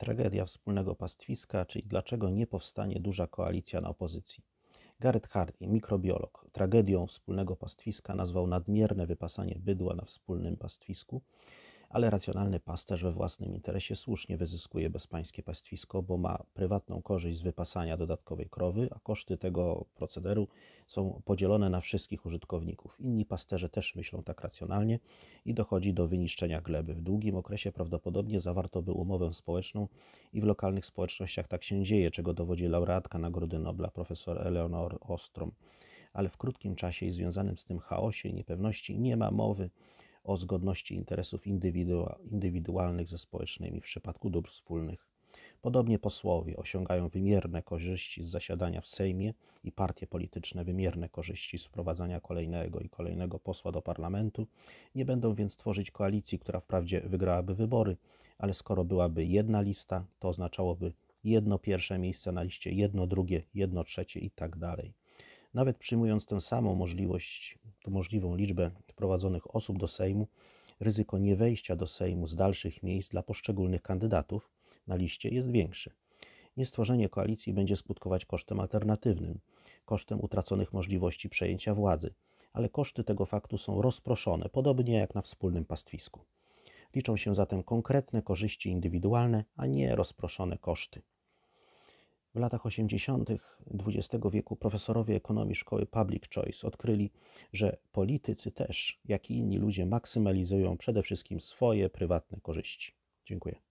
Tragedia wspólnego pastwiska, czyli dlaczego nie powstanie duża koalicja na opozycji. Gareth Hardy, mikrobiolog, tragedią wspólnego pastwiska nazwał nadmierne wypasanie bydła na wspólnym pastwisku ale racjonalny pasterz we własnym interesie słusznie wyzyskuje bezpańskie pastwisko, bo ma prywatną korzyść z wypasania dodatkowej krowy, a koszty tego procederu są podzielone na wszystkich użytkowników. Inni pasterze też myślą tak racjonalnie i dochodzi do wyniszczenia gleby. W długim okresie prawdopodobnie zawarto by umowę społeczną i w lokalnych społecznościach tak się dzieje, czego dowodzi laureatka Nagrody Nobla profesor Eleonor Ostrom. Ale w krótkim czasie i związanym z tym chaosie i niepewności nie ma mowy o zgodności interesów indywidualnych ze społecznymi w przypadku dóbr wspólnych. Podobnie posłowie osiągają wymierne korzyści z zasiadania w Sejmie i partie polityczne wymierne korzyści z wprowadzania kolejnego i kolejnego posła do parlamentu. Nie będą więc tworzyć koalicji, która wprawdzie wygrałaby wybory, ale skoro byłaby jedna lista, to oznaczałoby jedno pierwsze miejsce na liście, jedno drugie, jedno trzecie i tak dalej. Nawet przyjmując tę samą możliwość, tą możliwą liczbę wprowadzonych osób do Sejmu ryzyko niewejścia do Sejmu z dalszych miejsc dla poszczególnych kandydatów na liście jest większe. Niestworzenie koalicji będzie skutkować kosztem alternatywnym, kosztem utraconych możliwości przejęcia władzy, ale koszty tego faktu są rozproszone, podobnie jak na wspólnym pastwisku. Liczą się zatem konkretne korzyści indywidualne, a nie rozproszone koszty. W latach 80. XX wieku profesorowie ekonomii szkoły Public Choice odkryli, że politycy też, jak i inni ludzie, maksymalizują przede wszystkim swoje prywatne korzyści. Dziękuję.